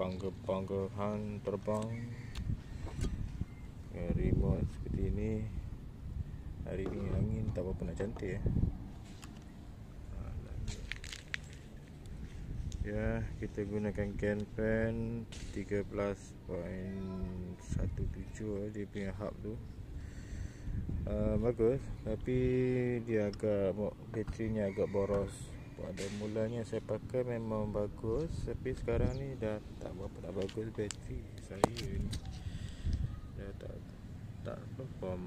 panggah-panggahan terbang dengan remote seperti ini hari ini angin tak apa-apa cantik ya. ya kita gunakan can pen 13.17 eh, dia punya hub tu Uh, bagus tapi dia agak baterinya agak boros pada mulanya saya pakai memang bagus tapi sekarang ni dah tak berapa dah bagus bateri saya ni dah tak tak perform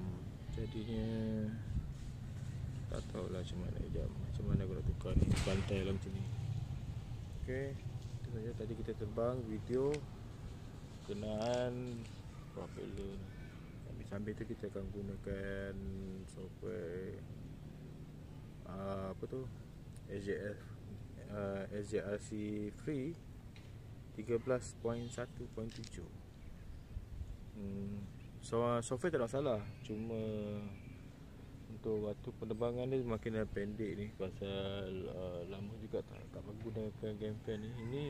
jadinya tak tahu lah, macam mana jam macam mana aku nak tukar ni bantai dalam lah sini ok itu saja tadi kita terbang video kenaan propeller ni sambil, sambil tu kita akan gunakan software uh, apa tu SJF uh, SJRC free 13.1.7 hmm. so, software tak ada salah cuma untuk waktu penerbangan ni makin pendek ni pasal uh, lama juga tak, tak menggunakan game fan ni ini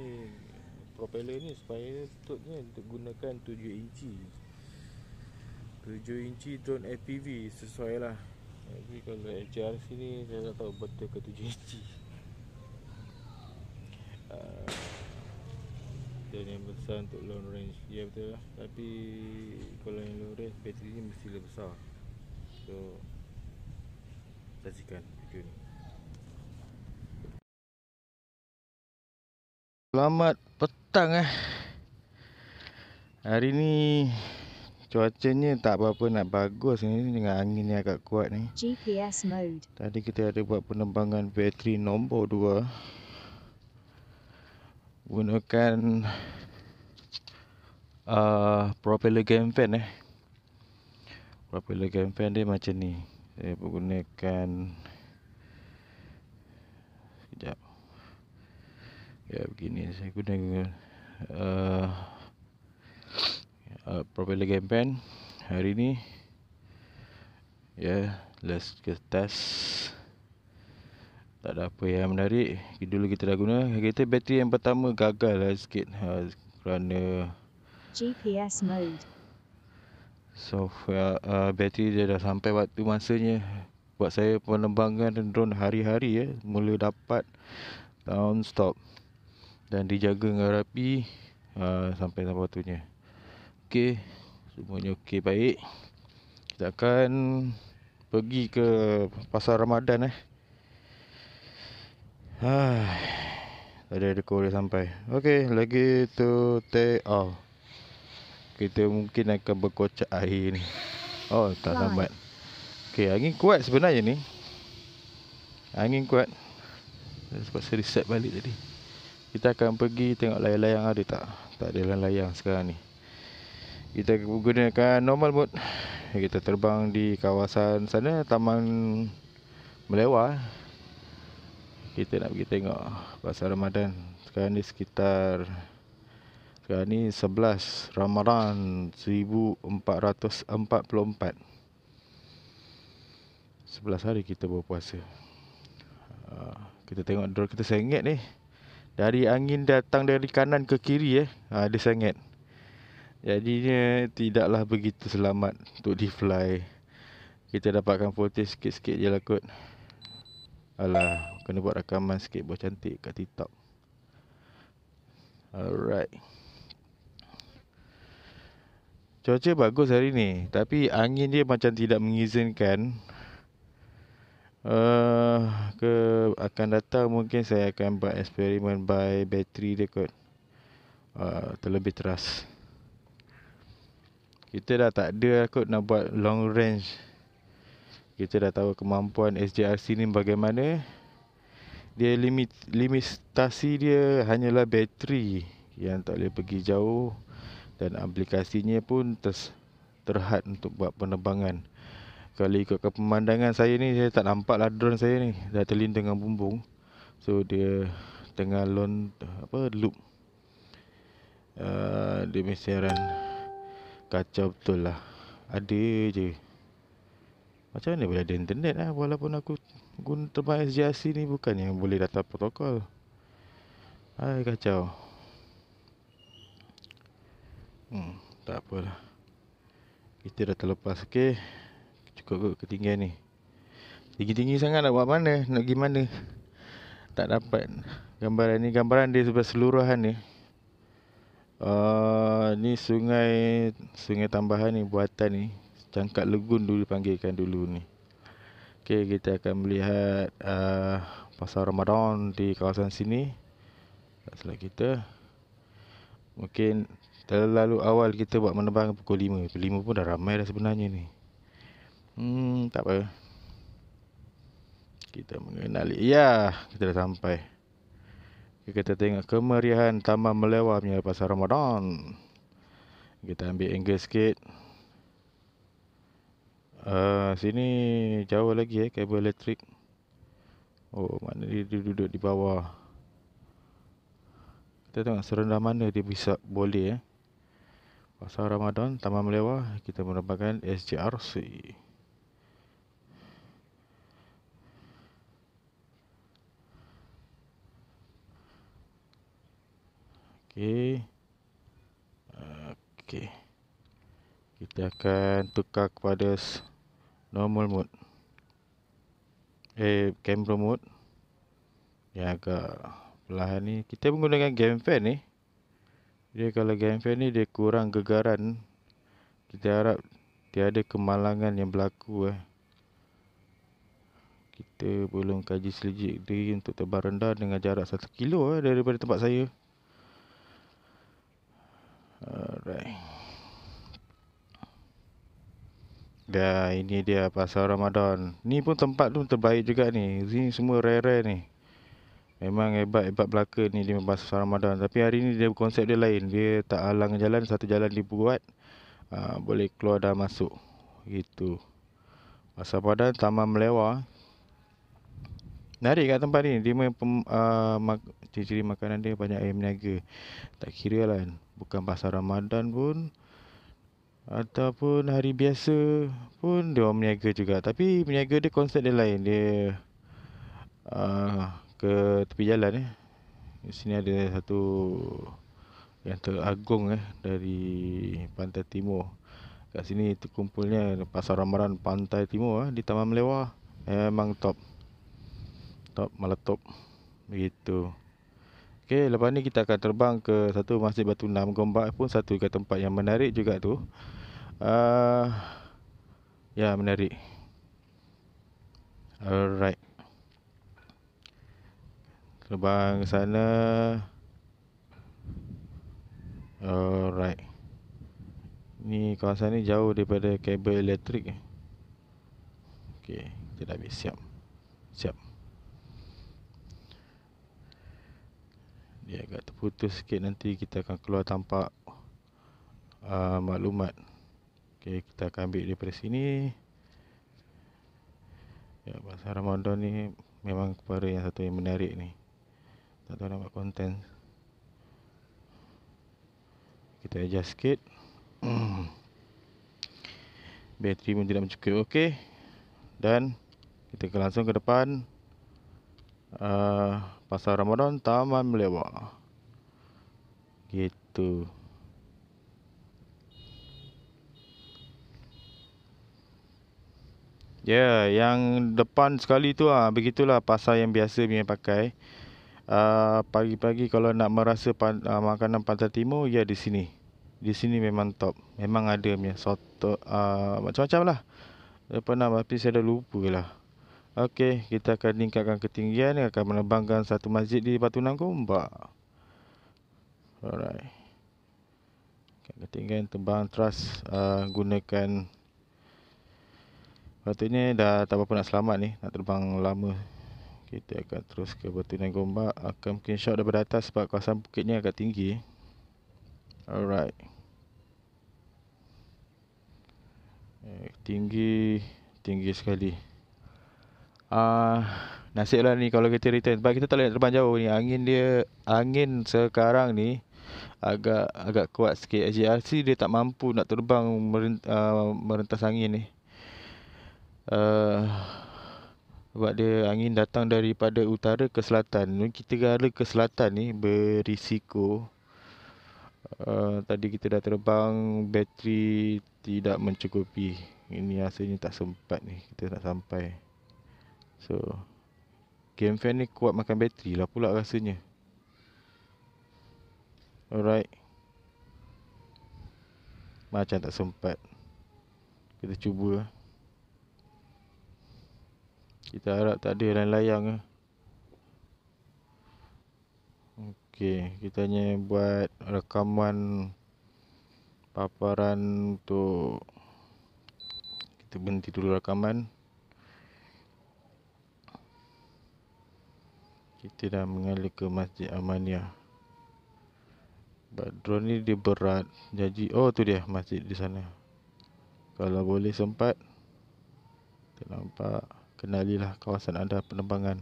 propeller ni supaya tutupnya untuk gunakan 7 inci 7 inci drone FPV sesuai lah tapi kalau HR sini saya tak tahu betul ke tujuh inci ah, Dan yang besar untuk long range Ya betul lah Tapi kalau yang long range bateri ni mesti lebih besar So Saksikan video ni Selamat petang eh Hari ni cuacanya tak apa berapa nak bagus ni dengan angin yang agak kuat ni. GPS mode. Tadi kita ada buat penerbangan bateri nombor 2. Gunakan uh, propeller game fan eh. Propeller game fan dia macam ni. Saya menggunakan Sekejap. Ya begini saya guna uh, uh, propeller game pen hari ni yeah let's get test tak ada apa yang menarik dulu kita dah guna kereta bateri yang pertama gagal lah sikit uh, kerana GPS mode so uh, bateri dia dah sampai waktu masanya buat saya penerbangan drone hari-hari ya mula dapat down stop dan dijaga dengan rapi uh, sampai sampai waktunya okey. Semuanya okey baik. Kita akan pergi ke pasar Ramadan eh. Ha. Ada ada kore sampai. Okey, lagi tu take off. Kita mungkin akan berkocak air ni. Oh, tak lambat. Okey, angin kuat sebenarnya ni. Angin kuat. Sebab saya reset balik tadi. Kita akan pergi tengok layang-layang ada tak. Tak ada layang-layang sekarang ni kita gunakan normal mode kita terbang di kawasan sana taman melewah kita nak pergi tengok pasal ramadan sekarang ni sekitar sekarang ni 11 ramadan 1444 11 hari kita berpuasa ah, kita tengok drone kita sengit ni dari angin datang dari kanan ke kiri eh ya. ah, ada sengit Jadinya tidaklah begitu selamat untuk di fly. Kita dapatkan footage sikit-sikit je lah kot. Alah, kena buat rakaman sikit buat cantik kat TikTok. Alright. Cuaca bagus hari ni, tapi angin dia macam tidak mengizinkan. Uh, ke akan datang mungkin saya akan buat eksperimen by battery dia kot. Uh, terlebih teras kita dah tak ada lah nak buat long range kita dah tahu kemampuan SJRC ni bagaimana dia limit limitasi dia hanyalah bateri yang tak boleh pergi jauh dan aplikasinya pun ters, terhad untuk buat penerbangan kalau ikut ke pemandangan saya ni saya tak nampak lah drone saya ni dah terlindung dengan bumbung so dia tengah lon apa loop uh, dia mesti kacau betul lah ada je macam mana boleh ada internet lah walaupun aku guna terbang SGRC ni bukan yang boleh data protokol Hai kacau hmm, tak apalah kita dah terlepas ok cukup kot ketinggian ni tinggi-tinggi sangat nak buat mana nak pergi mana tak dapat gambaran ni gambaran dia sebab seluruhan ni Ah, ni sungai sungai tambahan ni buatan ni Cangkak legun dulu dipanggilkan dulu ni okey kita akan melihat uh, pasar Ramadan di kawasan sini selepas kita mungkin terlalu awal kita buat menebang pukul 5 pukul 5 pun dah ramai dah sebenarnya ni hmm tak apa kita mengenali ya kita dah sampai kita tengok kemeriahan taman melewah punya pasal Ramadan. Kita ambil angle sikit. Uh, sini jauh lagi eh kabel elektrik. Oh, mana dia, dia duduk di bawah. Kita tengok serendah mana dia bisa boleh eh. Pasal Ramadan, Taman Melewah, kita merupakan SJRC. Okey. Okey. Kita akan tukar kepada normal mode. Eh, camera mode. Yang agak perlahan ni. Kita menggunakan game fan ni. Dia kalau game fan ni, dia kurang gegaran. Kita harap tiada kemalangan yang berlaku eh. Kita belum kaji selejit diri untuk tebar rendah dengan jarak 1 kilo eh, daripada tempat saya. Alright. Dah ini dia pasar Ramadan. Ni pun tempat tu terbaik juga ni. Ni semua rare-rare ni. Memang hebat-hebat belaka ni di pasar Ramadan. Tapi hari ni dia konsep dia lain. Dia tak halang jalan, satu jalan dibuat. Uh, boleh keluar dan masuk. Gitu. Pasar Ramadan Taman Melewa. Nari kat tempat ni. Dia main pem, uh, mak, ciri-ciri makanan dia banyak air meniaga. Tak kira lah. Kan bukan pasal Ramadan pun ataupun hari biasa pun dia orang berniaga juga tapi berniaga dia konsep dia lain dia uh, ke tepi jalan eh di sini ada satu yang teragung eh dari pantai timur kat sini kumpulnya pasar ramaran pantai timur eh, di taman melewa memang top top meletup begitu Okey, lepas ni kita akan terbang ke satu Masjid Batu Nam Gombak pun satu juga tempat yang menarik juga tu. Uh, ya, menarik. Alright. Terbang ke sana. Alright. Ni kawasan ni jauh daripada kabel elektrik. Okey, kita dah siap. putus sikit nanti kita akan keluar tampak uh, maklumat okay, kita akan ambil daripada sini ya bahasa Ramadan ni memang kepada yang satu yang menarik ni tak tahu nak buat konten kita adjust sikit bateri pun tidak mencukup ok dan kita ke langsung ke depan uh, pasar Ramadan Taman Melewa gitu ya yeah, yang depan sekali tu ah begitulah pasar yang biasa dia pakai ah, pagi-pagi uh, kalau nak merasa pan, uh, makanan pantai timur ya yeah, di sini di sini memang top memang ada punya soto uh, macam-macam lah Apa nama? tapi saya dah lupa lah Okey, kita akan meningkatkan ketinggian akan menebangkan satu masjid di Batu Nanggombak alright akan ketinggian tebang truss uh, gunakan patutnya dah tak apa-apa nak selamat ni nak terbang lama kita akan terus ke batu Batunan Gombak akan mungkin shot daripada atas sebab kawasan bukit ni agak tinggi alright eh, tinggi tinggi sekali Ah, uh, nasiblah ni kalau kita return sebab kita tak boleh terbang jauh ni angin dia angin sekarang ni agak agak kuat sikit SJRC dia tak mampu nak terbang merent, uh, merentas angin ni uh, sebab dia angin datang daripada utara ke selatan kita gara ke selatan ni berisiko uh, tadi kita dah terbang bateri tidak mencukupi ini asalnya tak sempat ni kita nak sampai so game fan ni kuat makan bateri lah pula rasanya Alright Macam tak sempat Kita cuba Kita harap tak ada yang layang eh. Okay Kita hanya buat rekaman Paparan Untuk Kita berhenti dulu rekaman Kita dah mengalir ke Masjid Amaniah But drone ni dia berat Jadi oh tu dia masjid di sana Kalau boleh sempat Nampak Kenalilah kawasan anda penerbangan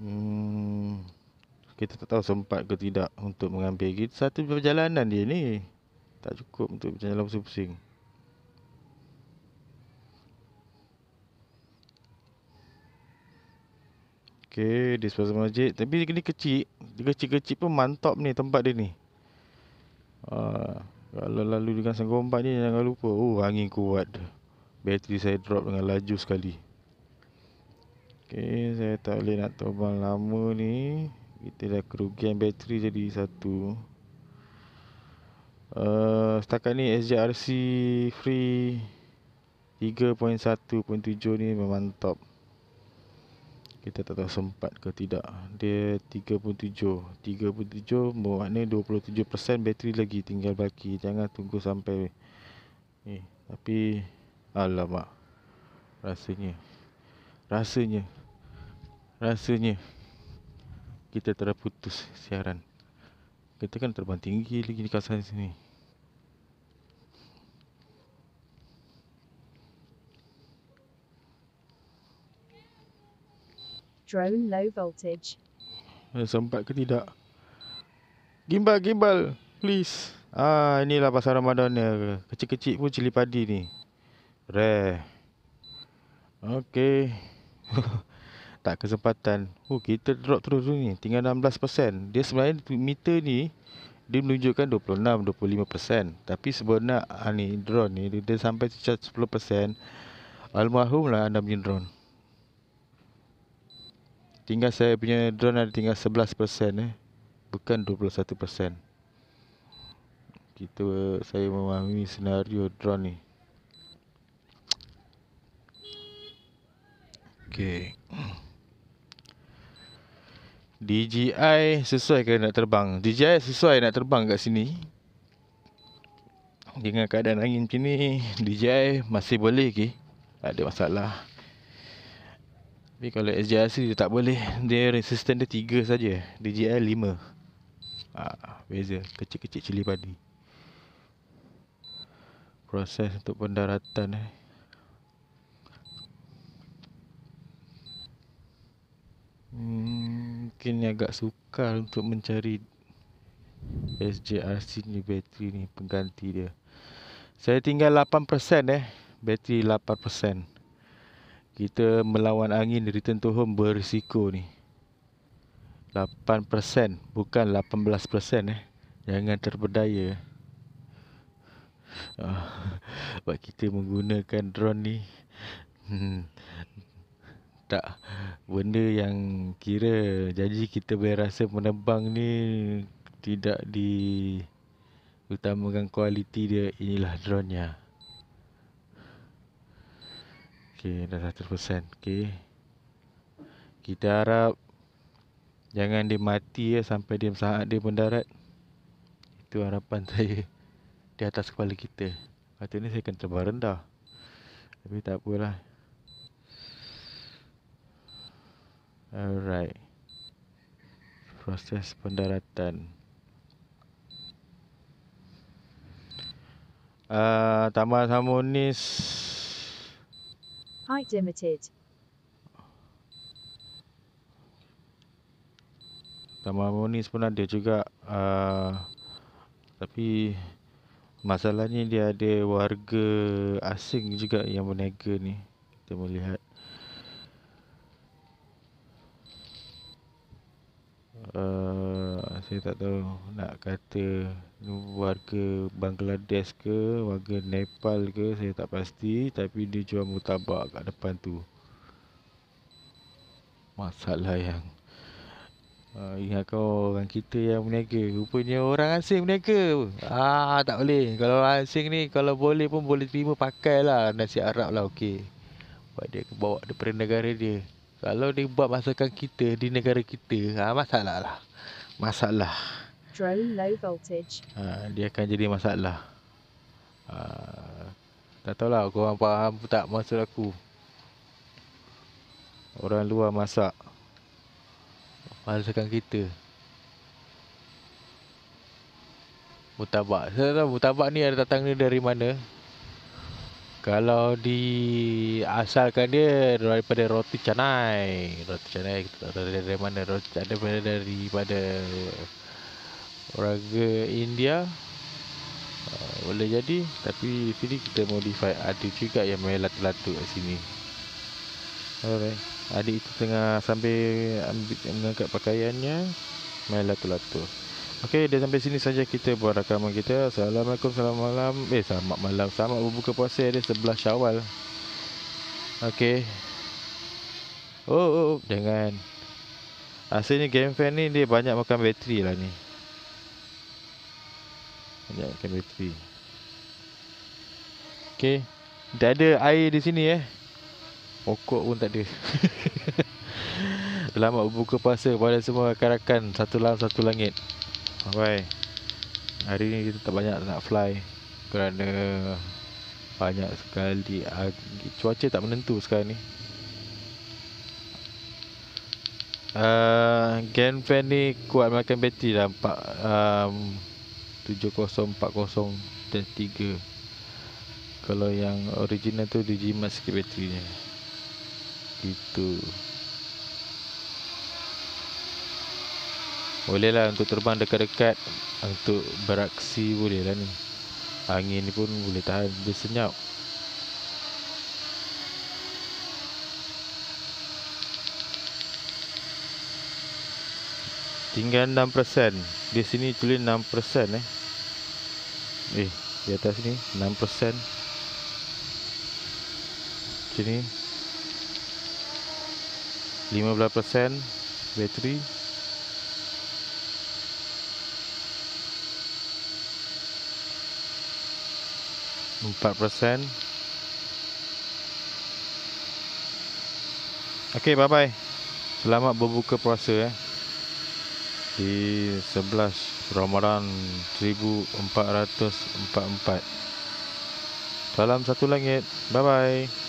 hmm, Kita tak tahu sempat ke tidak untuk mengambil Satu perjalanan dia ni Tak cukup untuk berjalan pusing-pusing Okay, di sebelah masjid. Tapi dia ni kecil. Dia kecil-kecil pun mantap ni tempat dia ni. Uh, kalau lalu dengan senggombak ni jangan lupa. Oh, angin kuat. Bateri saya drop dengan laju sekali. Okay, saya tak boleh nak terbang lama ni. Kita dah kerugian bateri jadi satu. Uh, setakat ni SJRC free 3.1.7 ni memang top kita tak tahu sempat ke tidak dia 37 37 bermakna 27% bateri lagi tinggal baki jangan tunggu sampai ni eh, tapi alamak rasanya rasanya rasanya kita terputus siaran kita kan terbang tinggi lagi di kawasan sini Drone low voltage. Eh, sempat ke tidak? Gimbal, gimbal. Please. Ah, inilah pasal Ramadan ni. Kecil-kecil pun cili padi ni. Rare. Okay. tak kesempatan. Oh, kita drop terus ni. Tinggal 16%. Dia sebenarnya meter ni, dia menunjukkan 26-25%. Tapi sebenarnya ah, ni, drone ni, dia sampai cecah 10%. Almarhum lah anda punya drone tinggal saya punya drone ada tinggal 11% eh bukan 21%. Kita saya memahami senario drone ni. Okey. DJI sesuai ke nak terbang? DJI sesuai nak terbang kat sini. Dengan keadaan angin macam ni, DJI masih boleh ke? Tak ada masalah. Tapi kalau SJRC dia tak boleh Dia resistant dia tiga saja, DJL lima. ha, Beza kecil-kecil cili padi Proses untuk pendaratan eh. hmm, Mungkin agak sukar untuk mencari SJRC ni bateri ni pengganti dia Saya tinggal 8% eh Bateri 8% kita melawan angin return to home berisiko ni 8% bukan 18% eh jangan terpedaya uh, ah, buat kita menggunakan drone ni hmm. tak benda yang kira janji kita boleh rasa menebang ni tidak di utamakan kualiti dia inilah drone nya Okey, dah 100%. Okey. Kita harap jangan dia mati ya sampai dia saat dia mendarat. Itu harapan saya di atas kepala kita. Kata ni saya akan terbang rendah. Tapi tak apalah. Alright. Proses pendaratan. Uh, ah, Tambah Harmonis height limited. Tambah ni pun ada juga uh, tapi masalahnya dia ada warga asing juga yang berniaga ni. Kita melihat eh uh, saya tak tahu nak kata warga Bangladesh ke warga Nepal ke saya tak pasti tapi dia jual mutabak kat depan tu masalah yang uh, ingat kau orang kita yang berniaga rupanya orang asing berniaga ah tak boleh kalau orang asing ni kalau boleh pun boleh terima pakailah nasi Arab lah okey buat dia bawa daripada negara dia kalau dia buat masakan kita di negara kita ah masalah lah masalah. Drone low voltage. Ha, dia akan jadi masalah. Ha, tak tahu lah, faham apa? tak maksud aku. Orang luar masak. Masakan kita. Mutabak. Saya tahu mutabak ni ada datang ni dari mana. Kalau di asalkan dia daripada roti canai. Roti canai kita tak tahu dari mana roti ada daripada, daripada orang India. Ah, boleh jadi tapi sini kita modify ada juga yang melat-latuk kat sini. Alright. Adik itu tengah sambil ambil mengangkat pakaiannya melat-latuk. Okey, dah sampai sini saja kita buat rakaman kita. Assalamualaikum, selamat malam. Eh, selamat malam. Selamat berbuka puasa Dia sebelah Syawal. Okey. Oh, oh, oh, jangan. Asalnya game fan ni dia banyak makan bateri lah ni. Banyak makan bateri. Okey. Tak ada air di sini eh. Pokok pun tak ada. Selamat berbuka puasa kepada semua rakan-rakan satu lam satu langit. Okay. Hari ni kita tak banyak nak fly kerana banyak sekali cuaca tak menentu sekarang ni. Uh, gen fan ni kuat makan bateri dah 4 um, 7040 dan 3 kalau yang original tu dijimat sikit baterinya gitu Boleh lah untuk terbang dekat-dekat Untuk beraksi boleh lah ni Angin ni pun boleh tahan Dia senyap Tinggal 6% Di sini tulis 6% eh Eh di atas ni 6% Sini 15% Bateri Empat 4% Okay, bye bye Selamat berbuka puasa ya. Di 11 Ramadan 1444 Salam satu langit Bye bye